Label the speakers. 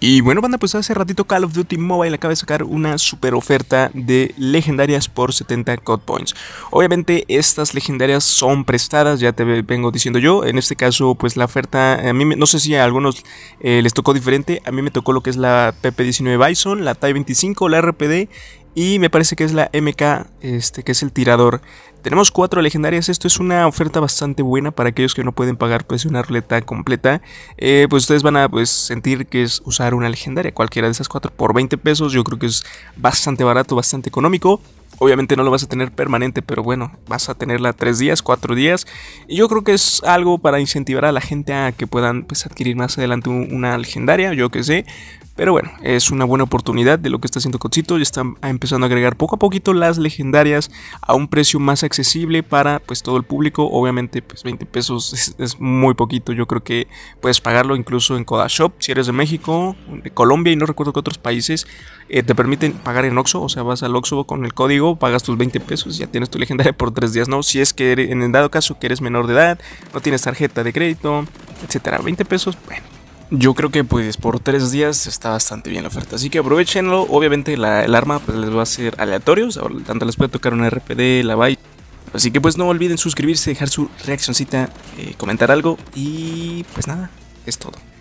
Speaker 1: Y bueno, banda, pues hace ratito Call of Duty Mobile acaba de sacar una super oferta de legendarias por 70 COD points. Obviamente estas legendarias son prestadas, ya te vengo diciendo yo. En este caso, pues la oferta, a mí no sé si a algunos eh, les tocó diferente. A mí me tocó lo que es la PP19 Bison, la TIE 25, la RPD y me parece que es la MK, este, que es el tirador. Tenemos cuatro legendarias. Esto es una oferta bastante buena para aquellos que no pueden pagar pues, una ruleta completa. Eh, pues ustedes van a pues, sentir que es usar una legendaria. Cualquiera de esas cuatro por 20 pesos. Yo creo que es bastante barato, bastante económico. Obviamente no lo vas a tener permanente, pero bueno, vas a tenerla tres días, cuatro días. Y yo creo que es algo para incentivar a la gente a que puedan pues, adquirir más adelante una legendaria, yo que sé. Pero bueno, es una buena oportunidad de lo que está haciendo Cotsito. Ya están empezando a agregar poco a poquito las legendarias a un precio más accesible para pues todo el público. Obviamente, pues 20 pesos es, muy poquito. Yo creo que puedes pagarlo incluso en Kodashop. Si eres de México, de Colombia y no recuerdo qué otros países eh, te permiten pagar en Oxxo. O sea, vas al Oxxo con el código, pagas tus 20 pesos y ya tienes tu legendaria por 3 días, ¿no? Si es que en el dado caso que eres menor de edad, no tienes tarjeta de crédito, etcétera. 20 pesos, bueno yo creo que pues por tres días está bastante bien la oferta, así que aprovechenlo. Obviamente el arma pues les va a ser aleatorios, tanto les puede tocar un RPD, la byte. Así que pues no olviden suscribirse, dejar su reaccioncita, eh, comentar algo y pues nada, es todo.